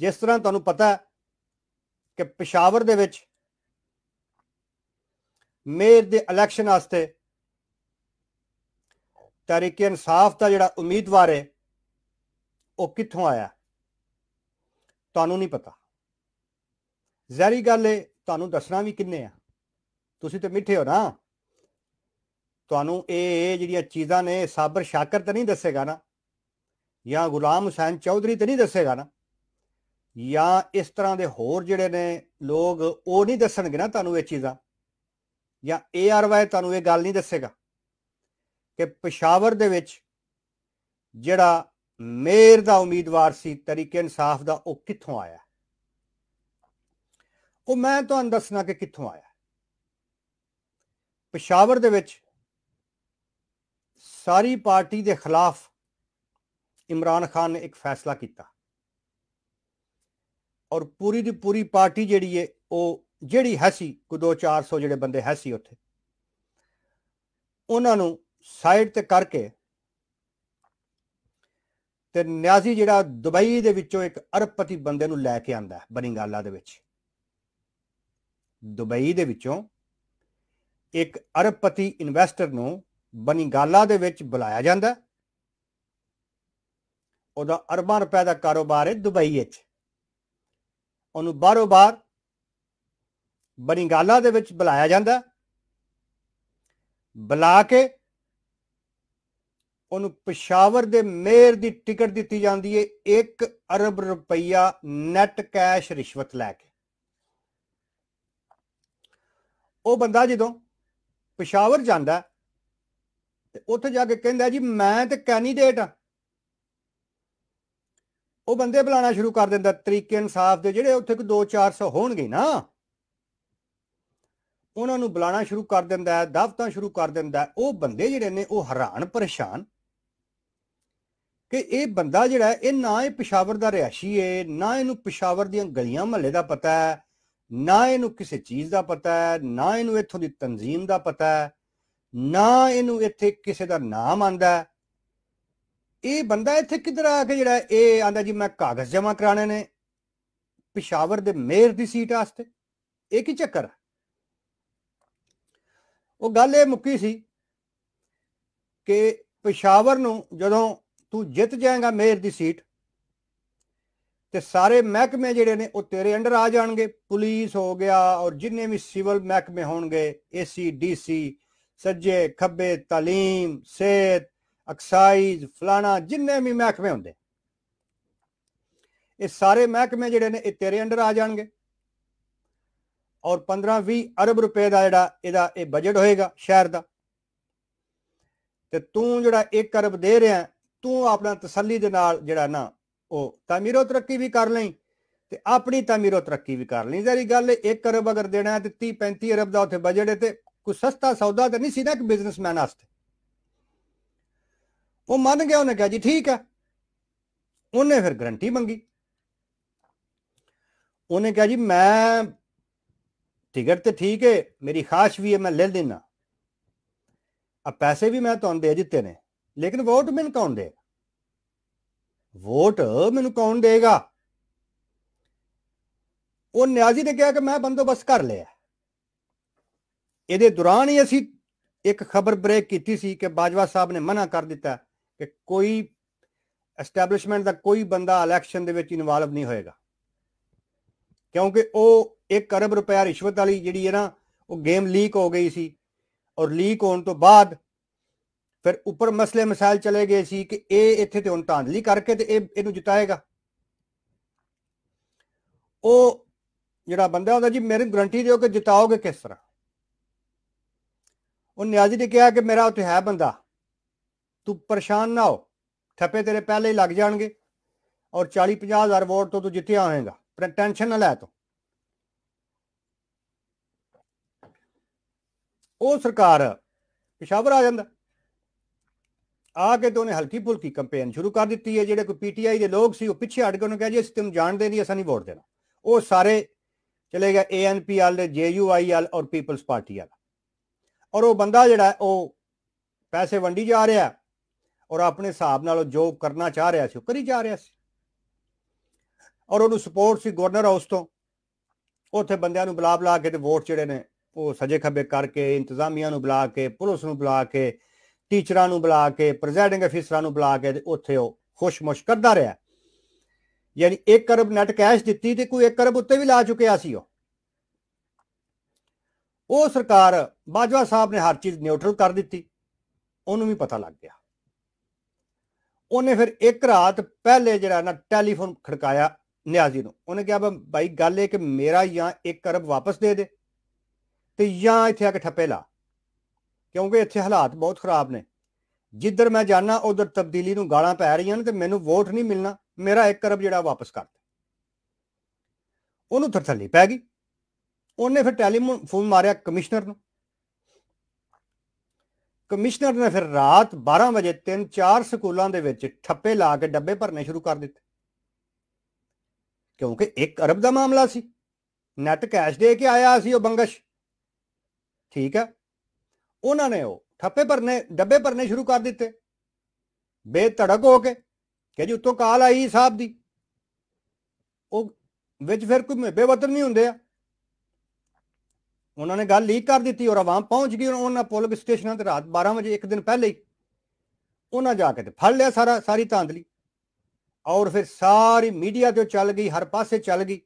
ਜਿਸ ਤਰ੍ਹਾਂ ਤੁਹਾਨੂੰ ਪਤਾ ਕਿ ਪਸ਼ਾਵਰ ਦੇ ਵਿੱਚ ਮੇਅਰ ਦੇ ਇਲੈਕਸ਼ਨ ਵਾਸਤੇ ਤਰੀਕੇ ਇਨਸਾਫ ਦਾ ਜਿਹੜਾ ਉਮੀਦਵਾਰ ਹੈ ਉਹ ਕਿੱਥੋਂ ਆਇਆ ਤੁਹਾਨੂੰ ਨਹੀਂ ਪਤਾ ਜ਼ਹਿਰੀ ਗੱਲ ਹੈ ਤੁਹਾਨੂੰ ਦੱਸਣਾ ਵੀ ਕਿੰਨੇ ਆ ਤੁਸੀਂ ਤੇ ਮਿੱਠੇ ਹੋ ਨਾ ਤੁਹਾਨੂੰ ਇਹ ਜਿਹੜੀਆਂ ਚੀਜ਼ਾਂ ਨੇ ਸਾਬਰ ਸ਼ਾਕਰ ਤੇ ਨਹੀਂ ਦੱਸੇਗਾ ਨਾ ਜਾਂ ਗੁਲਾਮ ਹੁਸੈਨ ਚੌਧਰੀ ਤੇ ਨਹੀਂ ਦੱਸੇਗਾ ਨਾ ਜਾਂ ਇਸ ਤਰ੍ਹਾਂ ਦੇ ਹੋਰ ਜਿਹੜੇ ਨੇ ਲੋਕ ਉਹ ਨਹੀਂ ਦੱਸਣਗੇ ਨਾ ਤੁਹਾਨੂੰ ਇਹ ਚੀਜ਼ਾਂ ਜਾਂ ਏਆਰਵਾਈ ਤੁਹਾਨੂੰ ਇਹ ਗੱਲ ਨਹੀਂ ਦੱਸੇਗਾ ਕਿ ਪਸ਼ਾਵਰ ਦੇ ਵਿੱਚ ਜਿਹੜਾ ਮੇਰ ਦਾ ਉਮੀਦਵਾਰ ਸੀ ਤਰੀਕੇ ਇਨਸਾਫ ਦਾ ਉਹ ਕਿੱਥੋਂ ਆਇਆ ਉਹ ਮੈਂ ਤੁਹਾਨੂੰ ਦੱਸਣਾ ਕਿ ਕਿੱਥੋਂ ਆਇਆ ਪਸ਼ਾਵਰ ਦੇ ਵਿੱਚ ਸਾਰੀ ਪਾਰਟੀ ਦੇ ਖਿਲਾਫ ਇਮਰਾਨ ਖਾਨ ਨੇ ਇੱਕ ਫੈਸਲਾ ਕੀਤਾ ਔਰ ਪੂਰੀ ਦੀ ਪੂਰੀ ਪਾਰਟੀ ਜਿਹੜੀ ਏ ਉਹ ਜਿਹੜੀ ਹੈ ਸੀ ਕੋਈ 2-400 ਜਿਹੜੇ ਬੰਦੇ ਹੈ ਸੀ ਉੱਥੇ ਉਹਨਾਂ ਨੂੰ ਸਾਈਡ ਤੇ ਕਰਕੇ ਤੇ ਨਿਆਜ਼ੀ ਜਿਹੜਾ ਦੁਬਈ ਦੇ ਵਿੱਚੋਂ ਇੱਕ ਅਰਬਪਤੀ ਬੰਦੇ ਨੂੰ ਲੈ ਕੇ ਆਂਦਾ ਬਨਿੰਗਾਲਾ ਦੇ ਵਿੱਚ ਦੁਬਈ ਦੇ ਵਿੱਚੋਂ ਇੱਕ ਅਰਬਪਤੀ ਇਨਵੈਸਟਰ ਨੂੰ ਬਨਿੰਗਾਲਾ ਦੇ ਵਿੱਚ ਬੁਲਾਇਆ ਜਾਂਦਾ ਉਹਦਾ ਅਰਬਾਂ ਰੁਪਏ ਦਾ ਕਾਰੋਬਾਰ ਹੈ ਦੁਬਈ ਵਿੱਚ ਉਹਨੂੰ ਬਾਰੋ ਬਾਰ ਬਣੀਗਾਲਾ ਦੇ ਵਿੱਚ ਬੁਲਾਇਆ ਜਾਂਦਾ ਬੁਲਾ ਕੇ ਉਹਨੂੰ ਪਸ਼ਾਵਰ ਦੇ ਮੇਅਰ ਦੀ ਟਿਕਟ ਦਿੱਤੀ ਜਾਂਦੀ ਏ 1 ਅਰਬ ਰੁਪਈਆ ਨੈਟ ਕੈਸ਼ ਰਿਸ਼ਵਤ ਲੈ ਕੇ ਉਹ ਬੰਦਾ ਜਦੋਂ ਪਸ਼ਾਵਰ ਜਾਂਦਾ ਤੇ ਉੱਥੇ ਜਾ ਕੇ ਕਹਿੰਦਾ ਜੀ ਮੈਂ ਤੇ ਕੈਂਡੀਡੇਟ ਆ ਉਹ ਬੰਦੇ ਬੁਲਾਣਾ ਸ਼ੁਰੂ ਕਰ ਦਿੰਦਾ ਤਰੀਕੇ ਇਨਸਾਫ ਦੇ ਜਿਹੜੇ ਉੱਥੇ ਕੋ 2-400 ਹੋਣਗੇ ਨਾ ਉਹਨਾਂ ਨੂੰ ਬੁਲਾਣਾ ਸ਼ੁਰੂ ਕਰ ਦਿੰਦਾ ਹੈ ਦਫ਼ਤਾਂ ਸ਼ੁਰੂ ਕਰ ਦਿੰਦਾ ਉਹ ਬੰਦੇ ਜਿਹੜੇ ਨੇ ਉਹ ਹੈਰਾਨ ਪਰੇਸ਼ਾਨ ਕਿ ਇਹ ਬੰਦਾ ਜਿਹੜਾ ਇਹ ਨਾ ਇਹ ਪਸ਼ਾਵਰ ਦਾ ਰਿਆਸ਼ੀ ਏ ਨਾ ਇਹਨੂੰ ਪਸ਼ਾਵਰ ਦੀਆਂ ਗਲੀਆਂ ਮਹੱਲੇ ਦਾ ਪਤਾ ਹੈ ਨਾ ਇਹਨੂੰ ਕਿਸੇ ਚੀਜ਼ ਦਾ ਪਤਾ ਹੈ ਨਾ ਇਹਨੂੰ ਇੱਥੋਂ ਦੀ ਤਨਜ਼ੀਮ ਦਾ ਪਤਾ ਹੈ ਨਾ ਇਹਨੂੰ ਇੱਥੇ ਕਿਸੇ ਦਾ ਨਾਮ ਆਂਦਾ ਹੈ ਇਹ ਬੰਦਾ ਇੱਥੇ ਕਿਧਰ ਆ ਕੇ ਜਿਹੜਾ ਇਹ ਆਂਦਾ ਜੀ ਮੈਂ ਕਾਗਜ਼ ਜਮ੍ਹਾਂ ਕਰਾਣੇ ਨੇ ਪਿਸ਼ਾਵਰ ਦੇ ਮੇਅਰ ਦੀ ਸੀਟ ਵਾਸਤੇ ਇਹ ਕੀ ਚੱਕਰ ਉਹ ਗੱਲ ਇਹ ਮੁੱਕੀ ਸੀ ਕਿ ਪਿਸ਼ਾਵਰ ਨੂੰ ਜਦੋਂ ਤੂੰ ਜਿੱਤ ਜਾਏਗਾ ਮੇਅਰ ਦੀ ਸੀਟ ਤੇ ਸਾਰੇ ਮਹਿਕਮੇ ਜਿਹੜੇ ਨੇ ਉਹ ਤੇਰੇ ਅੰਡਰ ਆ ਜਾਣਗੇ ਪੁਲਿਸ ਹੋ ਗਿਆ ਔਰ ਜਿੰਨੇ ਵੀ ਸਿਵਲ ਮਹਿਕਮੇ ਹੋਣਗੇ ਏਸੀ ਡੀਸੀ ਸੱਜੇ ਖੱਬੇ ਤਾਲੀਮ ਸਿਹਤ ਐਕਸਾਈਜ਼ ਫਲਾਣਾ ਜਿੰਨੇ ਵੀ ਮਹਿਕਮੇ ਹੁੰਦੇ ਇਹ ਸਾਰੇ ਮਹਿਕਮੇ ਜਿਹੜੇ ਨੇ ਇਹ ਤੇਰੇ ਅੰਡਰ ਆ ਜਾਣਗੇ ਔਰ 15-20 ਅਰਬ ਰੁਪਏ ਦਾ ਜਿਹੜਾ ਇਹਦਾ ਇਹ ਬਜਟ ਹੋਏਗਾ ਸ਼ਹਿਰ ਦਾ ਤੇ ਤੂੰ ਜਿਹੜਾ 1 ਅਰਬ ਦੇ ਰਿਹਾ ਤੂੰ ਆਪਣਾ ਤਸੱਲੀ ਦੇ ਨਾਲ ਜਿਹੜਾ ਨਾ ਉਹ ਤਾਮੀਰੋ ਤਰੱਕੀ ਵੀ ਕਰ ਲਈ ਤੇ ਆਪਣੀ ਤਾਮੀਰੋ ਤਰੱਕੀ ਵੀ ਕਰ ਲਈ ਜਿਹੜੀ ਗੱਲ 1 ਅਰਬ ਅਗਰ ਦੇਣਾ ਹੈ ਤੇ 30 35 ਅਰਬ ਦਾ ਉੱਥੇ ਬਜਟ ਹੈ ਤੇ ਕੋਈ ਸਸਤਾ ਸੌਦਾ ਤਾਂ ਨਹੀਂ ਸੀ ਨਾ ਇੱਕ ਬਿਜ਼ਨਸਮੈਨ ਆਸਤੇ ਉਹ ਮੰਨ ਗਿਆ ਉਹਨੇ ਕਿਹਾ ਜੀ ਠੀਕ ਹੈ ਉਹਨੇ ਫਿਰ ਗਰੰਟੀ ਮੰਗੀ ਉਹਨੇ ਕਿਹਾ ਜੀ ਮੈਂ ਟਿਕਟ ਤੇ ਠੀਕ ਹੈ ਮੇਰੀ ਖਾਸ਼ ਵੀ ਹੈ ਮੈਂ ਲੈ ਲੈਣਾ ਆ ਪੈਸੇ ਵੀ ਮੈਂ ਤੁਹਾਨੂੰ ਦੇ ਦਿੱਤੇ ਨੇ ਲੇਕਿਨ ਵੋਟ ਮੈਨੂੰ ਕੌਣ ਦੇ ਵੋਟ ਮੈਨੂੰ ਕੌਣ ਦੇਗਾ ਉਹ ਨਿਆਜ਼ੀ ਨੇ ਕਿਹਾ ਕਿ ਮੈਂ ਬੰਦੋਬਸਤ ਕਰ ਲਿਆ ਇਹਦੇ ਦੌਰਾਨ ਹੀ ਅਸੀਂ ਇੱਕ ਖਬਰ ਬ੍ਰੇਕ ਕੀਤੀ ਸੀ ਕਿ ਬਾਜਵਾ ਸਾਹਿਬ ਨੇ ਮਨਾ ਕਰ ਦਿੱਤਾ ਕਿ ਕੋਈ ਐਸਟੈਬਲਿਸ਼ਮੈਂਟ ਦਾ ਕੋਈ ਬੰਦਾ ਇਲੈਕਸ਼ਨ ਦੇ ਵਿੱਚ ਇਨਵੋਲਵ ਨਹੀਂ ਹੋਏਗਾ ਕਿਉਂਕਿ ਉਹ 1 ਅਰਬ ਰੁਪਏ ਰਿਸ਼ਵਤ ਵਾਲੀ ਜਿਹੜੀ ਹੈ ਨਾ ਉਹ ਗੇਮ ਲੀਕ ਹੋ ਗਈ ਸੀ ਔਰ ਲੀਕ ਹੋਣ ਤੋਂ ਬਾਅਦ ਫਿਰ ਉੱਪਰ ਮਸਲੇ ਮਸਾਇਲ ਚਲੇ ਗਏ ਸੀ ਕਿ ਇਹ ਇੱਥੇ ਤੇ ਹੁਣ ਧਾਂਦਲੀ ਕਰਕੇ ਤੇ ਇਹ ਇਹਨੂੰ ਜਿਤਾਏਗਾ ਉਹ ਜਿਹੜਾ ਬੰਦਾ ਹੁੰਦਾ ਜੀ ਮੇਰੇ ਗਰੰਟੀ ਦਿਓ ਕਿ ਜਿਤਾਓਗੇ ਕਿਸ ਤਰ੍ਹਾਂ ਉਹ ਨਿਆਜ਼ੀ ਨੇ ਕਿਹਾ ਕਿ ਮੇਰਾ ਉੱਥੇ ਹੈ ਬੰਦਾ ਤੂੰ ਪਰੇਸ਼ਾਨ ਨਾ ਹੋ ਥੱਪੇ ਤੇਰੇ ਪਹਿਲੇ ਹੀ ਲੱਗ ਜਾਣਗੇ ਔਰ 40 50 ਹਜ਼ਾਰ ਵੋਟ ਤੋਂ ਤੂੰ ਜਿੱਤਿਆ ਹੋਏਗਾ ਪਰ ਟੈਨਸ਼ਨ ਨਾ ਲੈ ਤੂੰ ਉਹ ਸਰਕਾਰ ਪਿਸ਼ਾਵਰ ਆ ਜਾਂਦਾ ਆ ਕੇ ਤੋਂ ਨੇ ਹਲਕੀ ਫੁਲਕੀ ਕੰਪੇਨ ਸ਼ੁਰੂ ਕਰ ਦਿੱਤੀ ਹੈ ਜਿਹੜੇ ਕੋਈ ਪੀਟੀਆਈ ਦੇ ਲੋਕ ਸੀ ਉਹ ਪਿੱਛੇ ਹਟ ਕੇ ਉਹਨੂੰ ਕਹਿੰਦੇ ਅਸੀਂ ਤੈਨੂੰ ਜਾਣਦੇ ਨਹੀਂ ਅਸਾਂ ਨਹੀਂ ਵੋਟ ਦੇਣਾ ਉਹ ਸਾਰੇ ਚਲੇ ਗਿਆ ਏਐਨਪੀ ਵਾਲੇ ਜੇਯੂਆਈ ਆਲ ਔਰ ਪੀਪਲਸ ਪਾਰਟੀ ਵਾਲਾ ਔਰ ਉਹ ਬੰਦਾ ਜਿਹੜਾ ਉਹ ਪੈਸੇ ਵੰਡੀ ਜਾ ਰਿਹਾ ਔਰ ਆਪਣੇ ਹਿਸਾਬ ਨਾਲ ਜੋ ਕਰਨਾ ਚਾਹ ਰਿਹਾ ਸੀ ਉਹ ਕਰੀ ਜਾ ਰਿਹਾ ਸੀ ਔਰ ਉਹਨੂੰ ਸਪੋਰਟ ਸੀ ਗਵਰਨਰ ਹਾਊਸ ਤੋਂ ਉੱਥੇ ਬੰਦਿਆਂ ਨੂੰ ਬੁਲਾ ਬੁਲਾ ਕੇ ਤੇ ਵੋਟ ਜਿਹੜੇ ਨੇ ਉਹ ਸਜੇ ਖੱਬੇ ਕਰਕੇ ਇੰਤਜ਼ਾਮੀਆਂ ਨੂੰ ਬੁਲਾ ਕੇ ਪੁਲਿਸ ਨੂੰ ਬੁਲਾ ਕੇ ਟੀਚਰਾਂ ਨੂੰ ਬੁਲਾ ਕੇ ਪ੍ਰੈਜ਼ੀਡੈਂਟ ਅਫੀਸਰਾਂ ਨੂੰ ਬੁਲਾ ਕੇ ਉੱਥੇ ਉਹ ਖੁਸ਼ਮੁਸ਼ ਕਰਦਾ ਰਿਹਾ ਯਾਨੀ 1 ਕਰਬ ਨੈਟ ਕੈਸ਼ ਦਿੱਤੀ ਤੇ ਕੋਈ 1 ਕਰਬ ਉੱਤੇ ਵੀ ਲਾ ਚੁੱਕਿਆ ਸੀ ਉਹ ਉਹ ਸਰਕਾਰ ਬਾਜਵਾ ਸਾਹਿਬ ਨੇ ਹਰ ਚੀਜ਼ ਨਿਊਟਰਲ ਕਰ ਦਿੱਤੀ ਉਹਨੂੰ ਵੀ ਪਤਾ ਲੱਗ ਗਿਆ ਉਹਨੇ ਫਿਰ ਇੱਕ ਰਾਤ ਪਹਿਲੇ ਜਿਹੜਾ ਨਾ ਟੈਲੀਫੋਨ ਖੜਕਾਇਆ ਨਿਆਜ਼ੀ ਨੂੰ ਉਹਨੇ ਕਿਹਾ ਭਾਈ ਗੱਲ ਇਹ ਕਿ ਮੇਰਾ ਜਾਂ 1 ਅਰਬ ਵਾਪਸ ਦੇ ਦੇ ਤੇ ਜਾਂ ਇੱਥੇ ਆ ਕੇ ਠੱਪੇ ਲਾ ਕਿਉਂਕਿ ਇੱਥੇ ਹਾਲਾਤ ਬਹੁਤ ਖਰਾਬ ਨੇ ਜਿੱਧਰ ਮੈਂ ਜਾਣਾ ਉਧਰ ਤਬਦੀਲੀ ਨੂੰ ਗਾਲਾਂ ਪੈ ਰਹੀਆਂ ਨੇ ਤੇ ਮੈਨੂੰ ਵੋਟ ਨਹੀਂ ਮਿਲਣਾ ਮੇਰਾ 1 ਅਰਬ ਜਿਹੜਾ ਵਾਪਸ ਕਰ ਦੇ ਉਹਨੂੰ ਥਰਥਲੀ ਪੈ ਗਈ ਉਹਨੇ ਫਿਰ ਟੈਲੀਫੋਨ ਮਾਰਿਆ ਕਮਿਸ਼ਨਰ ਨੂੰ ਕਮਿਸ਼ਨਰ ਨੇ ਫਿਰ ਰਾਤ 12 ਵਜੇ ਤਿੰਨ ਚਾਰ ਸਕੂਲਾਂ ਦੇ ਵਿੱਚ ਠੱਪੇ ਲਾ ਕੇ ਡੱਬੇ ਭਰਨੇ ਸ਼ੁਰੂ ਕਰ ਦਿੱਤੇ ਕਿਉਂਕਿ 1 ਅਰਬ ਦਾ ਮਾਮਲਾ ਸੀ ਨੈਟ ਕੈਸ਼ ਦੇ ਕੇ ਆਇਆ ਸੀ ਉਹ ਬੰਗਸ਼ ਠੀਕ ਹੈ ਉਹਨਾਂ ਨੇ ਉਹ ਠੱਪੇ ਭਰਨੇ ਡੱਬੇ ਭਰਨੇ ਸ਼ੁਰੂ ਕਰ ਦਿੱਤੇ ਬੇਤੜਕ ਹੋ ਕੇ ਕਿ ਜੀ ਉੱਤੋਂ ਕਾਲ ਆਈ ਸਾਹਿਬ ਦੀ ਉਹ ਵਿੱਚ ਫਿਰ ਕੋਈ ਮੇਬੇ ਵਤਨ ਨਹੀਂ ਹੁੰਦੇ ਆ उन्होंने गल लीक कर दी और आवाम पहुंच गई उन्होंने पुलिस स्टेशन से रात बारह बजे एक दिन पहले ही उन्होंने जाके तो फल लिया सारा सारी धांधली और फिर सारी मीडिया तो चल गई हर पासे चल गई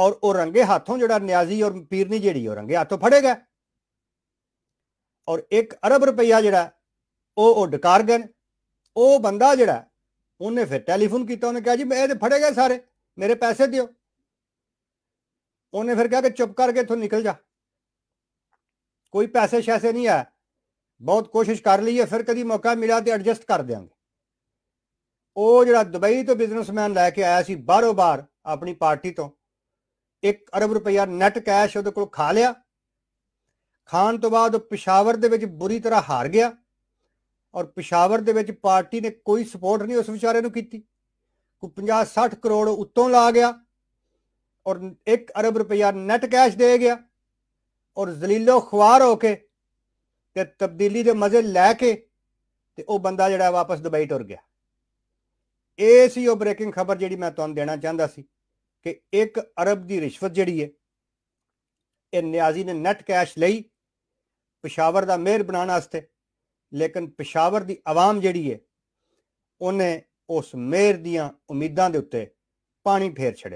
और वो रंगे हाथों जोड़ा न्याजी और पीरनी जी रंगे हाथों फड़े गए और एक अरब रुपया जरा डकार गए वह बंदा जोड़ा उन्हें फिर टैलीफोन किया उन्हें कहा जी मैं फड़े गए सारे मेरे पैसे दौ ਉਹਨੇ ਫਿਰ ਕਿਹਾ ਕਿ ਚੁੱਪ ਕਰਕੇ ਇੱਥੋਂ ਨਿਕਲ ਜਾ ਕੋਈ ਪੈਸੇ ਸ਼ੈਸੇ ਨਹੀਂ ਆ ਬਹੁਤ ਕੋਸ਼ਿਸ਼ ਕਰ ਲਈ ਹੈ ਫਿਰ ਕਦੀ ਮੌਕਾ ਮਿਲਿਆ ਤੇ ਐਡਜਸਟ ਕਰ ਦਿਆਂਗੇ ਉਹ ਜਿਹੜਾ ਦੁਬਈ ਤੋਂ ਬਿਜ਼ਨਸਮੈਨ ਲੈ ਕੇ ਆਇਆ ਸੀ ਬਾਰੋ-ਬਾਰ ਆਪਣੀ ਪਾਰਟੀ ਤੋਂ 1 ਅਰਬ ਰੁਪਇਆ ਨੈਟ ਕੈਸ਼ ਉਹਦੇ ਕੋਲ ਖਾ ਲਿਆ ਖਾਣ ਤੋਂ ਬਾਅਦ ਪਸ਼ਾਵਰ ਪਿਸ਼ਾਵਰ ਦੇ ਵਿੱਚ ਬੁਰੀ ਤਰ੍ਹਾਂ ਹਾਰ ਗਿਆ ਔਰ ਪਿਸ਼ਾਵਰ ਦੇ ਵਿੱਚ ਪਾਰਟੀ ਨੇ ਕੋਈ ਸਪੋਰਟ ਨਹੀਂ ਉਸ ਵਿਚਾਰੇ ਨੂੰ ਕੀਤੀ ਕੋਈ 50 60 ਕਰੋੜ ਉੱਤੋਂ ਲਾ ਗਿਆ ਔਰ 1 ਅਰਬ ਰੁਪਇਆ ਨੈਟ ਕੈਸ਼ ਦੇ ਗਿਆ ਔਰ ਜ਼ਲੀਲੋ ਖੁਆਰ ਹੋ ਕੇ ਤੇ ਤਬਦੀਲੀ ਦੇ ਮਜ਼ੇ ਲੈ ਕੇ ਤੇ ਉਹ ਬੰਦਾ ਜਿਹੜਾ ਵਾਪਸ ਦੁਬਈ ਟੁਰ ਗਿਆ ਇਹ ਸੀ ਉਹ ਬ੍ਰੇਕਿੰਗ ਖਬਰ ਜਿਹੜੀ ਮੈਂ ਤੁਹਾਨੂੰ ਦੇਣਾ ਚਾਹੁੰਦਾ ਸੀ ਕਿ 1 ਅਰਬ ਦੀ ਰਿਸ਼ਵਤ ਜਿਹੜੀ ਹੈ ਇਹ ਨਿਆਜ਼ੀ ਨੇ ਨੈਟ ਕੈਸ਼ ਲਈ ਪਸ਼ਾਵਰ ਦਾ ਮੇਰ ਬਣਾਉਣ ਵਾਸਤੇ ਲੇਕਿਨ ਪਸ਼ਾਵਰ ਦੀ ਆਵਾਮ ਜਿਹੜੀ ਹੈ ਉਹਨੇ ਉਸ ਮੇਰ ਦੀਆਂ ਉਮੀਦਾਂ ਦੇ ਉੱਤੇ ਪਾਣੀ ਫੇਰ ਛੜਿਆ